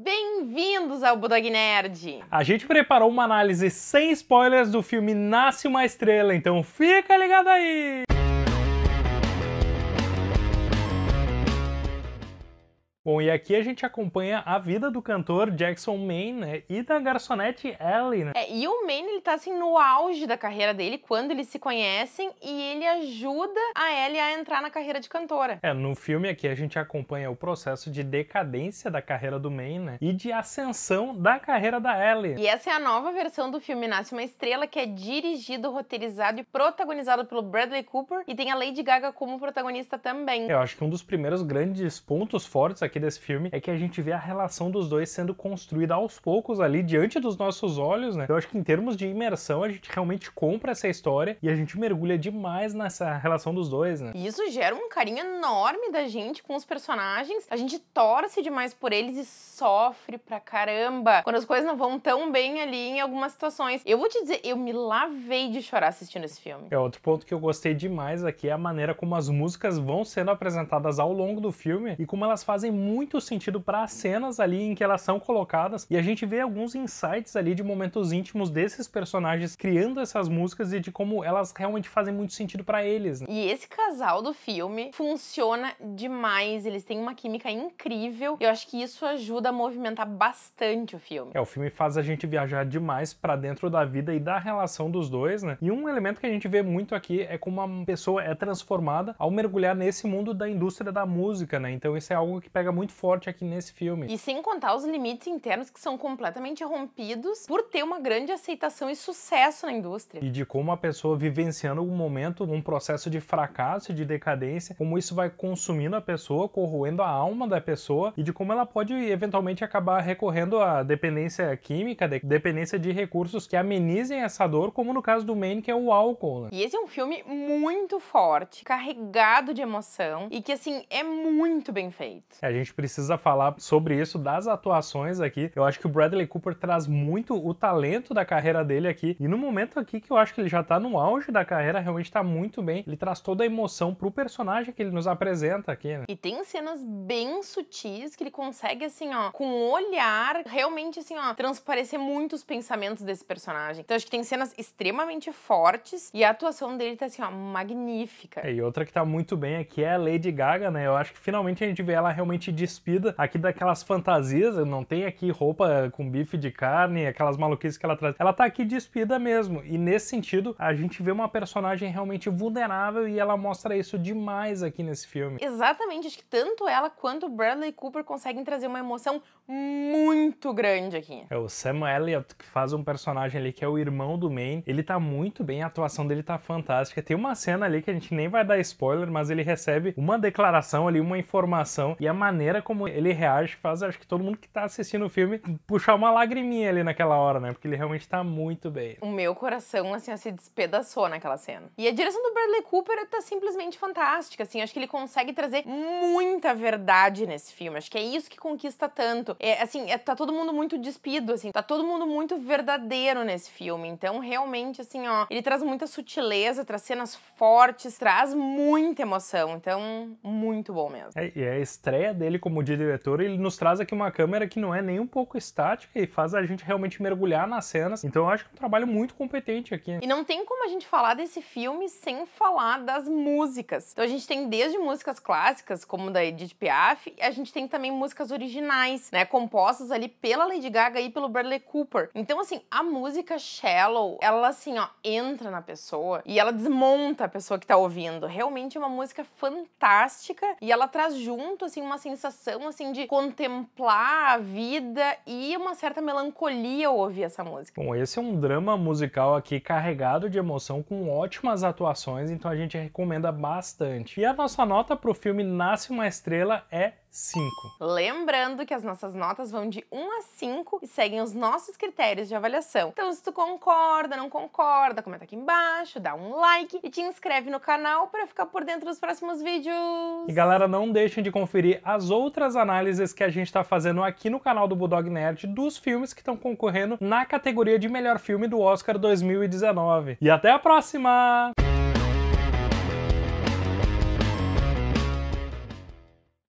Bem-vindos ao Budog Nerd! A gente preparou uma análise sem spoilers do filme Nasce uma Estrela, então fica ligado aí! Bom, e aqui a gente acompanha a vida do cantor Jackson Maine né, e da garçonete Ellie, né? É, e o Maine, ele tá assim no auge da carreira dele, quando eles se conhecem, e ele ajuda a Ellie a entrar na carreira de cantora. É, no filme aqui a gente acompanha o processo de decadência da carreira do Maine né, e de ascensão da carreira da Ellie. E essa é a nova versão do filme Nasce Uma Estrela, que é dirigido, roteirizado e protagonizado pelo Bradley Cooper, e tem a Lady Gaga como protagonista também. Eu acho que um dos primeiros grandes pontos fortes aqui aqui desse filme é que a gente vê a relação dos dois sendo construída aos poucos ali diante dos nossos olhos, né? Eu acho que em termos de imersão a gente realmente compra essa história e a gente mergulha demais nessa relação dos dois, né? Isso gera um carinho enorme da gente com os personagens. A gente torce demais por eles e sofre pra caramba quando as coisas não vão tão bem ali em algumas situações. Eu vou te dizer, eu me lavei de chorar assistindo esse filme. É outro ponto que eu gostei demais aqui é a maneira como as músicas vão sendo apresentadas ao longo do filme e como elas fazem muito sentido para as cenas ali em que elas são colocadas e a gente vê alguns insights ali de momentos íntimos desses personagens criando essas músicas e de como elas realmente fazem muito sentido para eles. Né? E esse casal do filme funciona demais, eles têm uma química incrível. e Eu acho que isso ajuda a movimentar bastante o filme. É, o filme faz a gente viajar demais para dentro da vida e da relação dos dois, né? E um elemento que a gente vê muito aqui é como uma pessoa é transformada ao mergulhar nesse mundo da indústria da música, né? Então isso é algo que pega pega muito forte aqui nesse filme. E sem contar os limites internos que são completamente rompidos por ter uma grande aceitação e sucesso na indústria. E de como a pessoa vivenciando um momento, um processo de fracasso, de decadência, como isso vai consumindo a pessoa, corroendo a alma da pessoa e de como ela pode eventualmente acabar recorrendo à dependência química, de dependência de recursos que amenizem essa dor, como no caso do Maine, que é o álcool. Né? E esse é um filme muito forte, carregado de emoção e que, assim, é muito bem feito. É, gente precisa falar sobre isso das atuações aqui. Eu acho que o Bradley Cooper traz muito o talento da carreira dele aqui. E no momento aqui que eu acho que ele já tá no auge da carreira, realmente tá muito bem. Ele traz toda a emoção pro personagem que ele nos apresenta aqui, né? E tem cenas bem sutis que ele consegue, assim, ó, com o olhar, realmente, assim, ó, transparecer muitos pensamentos desse personagem. Então acho que tem cenas extremamente fortes e a atuação dele tá, assim, ó, magnífica. É, e outra que tá muito bem aqui é a Lady Gaga, né? Eu acho que finalmente a gente vê ela realmente despida aqui daquelas fantasias, não tem aqui roupa com bife de carne, aquelas maluquices que ela traz. Ela tá aqui despida mesmo. E nesse sentido, a gente vê uma personagem realmente vulnerável e ela mostra isso demais aqui nesse filme. Exatamente, acho que tanto ela quanto Bradley Cooper conseguem trazer uma emoção muito grande aqui. É o Sam Elliott que faz um personagem ali que é o irmão do Maine. Ele tá muito bem, a atuação dele tá fantástica. Tem uma cena ali que a gente nem vai dar spoiler, mas ele recebe uma declaração ali, uma informação e a maneira maneira como ele reage faz, acho que todo mundo que tá assistindo o filme puxar uma lagriminha ali naquela hora, né? Porque ele realmente tá muito bem. O meu coração, assim, se despedaçou naquela cena. E a direção do Bradley Cooper tá simplesmente fantástica, assim. Acho que ele consegue trazer muita verdade nesse filme. Acho que é isso que conquista tanto. É, assim, é, tá todo mundo muito despido, assim. Tá todo mundo muito verdadeiro nesse filme. Então, realmente, assim, ó, ele traz muita sutileza, traz cenas fortes, traz muita emoção. Então, muito bom mesmo. É, e é a estreia dele ele como diretor, ele nos traz aqui uma câmera que não é nem um pouco estática e faz a gente realmente mergulhar nas cenas. Então eu acho que é um trabalho muito competente aqui. E não tem como a gente falar desse filme sem falar das músicas. Então a gente tem desde músicas clássicas, como da Edith Piaf, a gente tem também músicas originais, né, compostas ali pela Lady Gaga e pelo Bradley Cooper. Então assim, a música Shallow, ela assim, ó, entra na pessoa e ela desmonta a pessoa que tá ouvindo. Realmente é uma música fantástica e ela traz junto assim uma sensação sensação assim de contemplar a vida e uma certa melancolia ao ouvir essa música. Bom, esse é um drama musical aqui carregado de emoção com ótimas atuações, então a gente recomenda bastante. E a nossa nota pro filme Nasce uma Estrela é 5. Lembrando que as nossas notas vão de 1 a 5 e seguem os nossos critérios de avaliação. Então, se tu concorda, não concorda, comenta aqui embaixo, dá um like e te inscreve no canal para ficar por dentro dos próximos vídeos. E galera, não deixem de conferir as outras análises que a gente está fazendo aqui no canal do Bulldog Nerd dos filmes que estão concorrendo na categoria de melhor filme do Oscar 2019. E até a próxima!